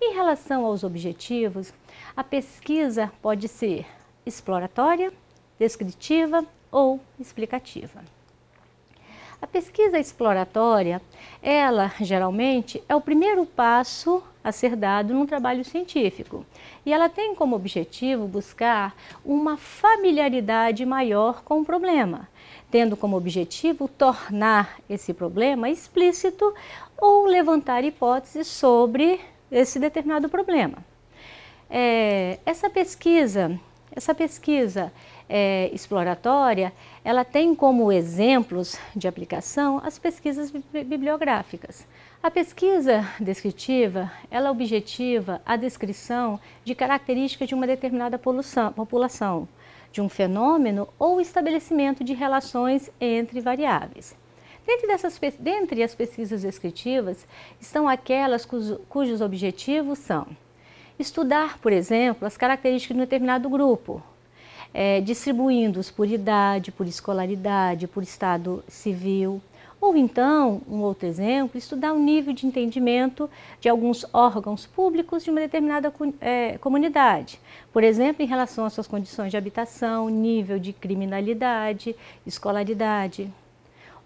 Em relação aos objetivos, a pesquisa pode ser exploratória, descritiva ou explicativa. A pesquisa exploratória, ela geralmente é o primeiro passo a ser dado num trabalho científico. E ela tem como objetivo buscar uma familiaridade maior com o problema, tendo como objetivo tornar esse problema explícito ou levantar hipóteses sobre esse determinado problema. É, essa pesquisa, essa pesquisa é, exploratória, ela tem como exemplos de aplicação as pesquisas bibliográficas. A pesquisa descritiva, ela objetiva a descrição de características de uma determinada polução, população, de um fenômeno ou estabelecimento de relações entre variáveis. Dentre, dessas, dentre as pesquisas descritivas estão aquelas cujos, cujos objetivos são estudar, por exemplo, as características de um determinado grupo, é, distribuindo-os por idade, por escolaridade, por estado civil. Ou então, um outro exemplo, estudar o nível de entendimento de alguns órgãos públicos de uma determinada é, comunidade. Por exemplo, em relação às suas condições de habitação, nível de criminalidade, escolaridade.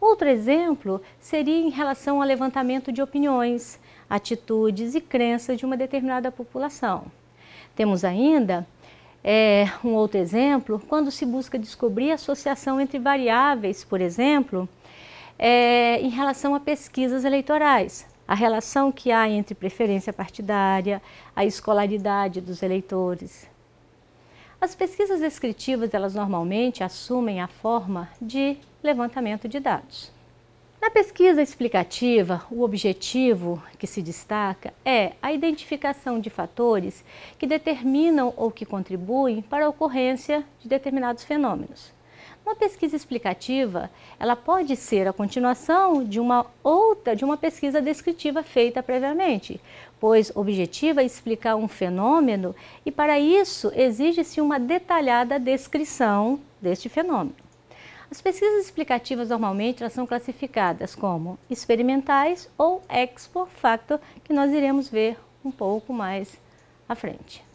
Outro exemplo seria em relação ao levantamento de opiniões, atitudes e crenças de uma determinada população. Temos ainda é, um outro exemplo quando se busca descobrir associação entre variáveis, por exemplo, é, em relação a pesquisas eleitorais. A relação que há entre preferência partidária, a escolaridade dos eleitores, as pesquisas descritivas, elas normalmente assumem a forma de levantamento de dados. Na pesquisa explicativa, o objetivo que se destaca é a identificação de fatores que determinam ou que contribuem para a ocorrência de determinados fenômenos. Uma pesquisa explicativa, ela pode ser a continuação de uma outra, de uma pesquisa descritiva feita previamente, pois objetiva é explicar um fenômeno e para isso exige-se uma detalhada descrição deste fenômeno. As pesquisas explicativas normalmente elas são classificadas como experimentais ou ex facto, que nós iremos ver um pouco mais à frente.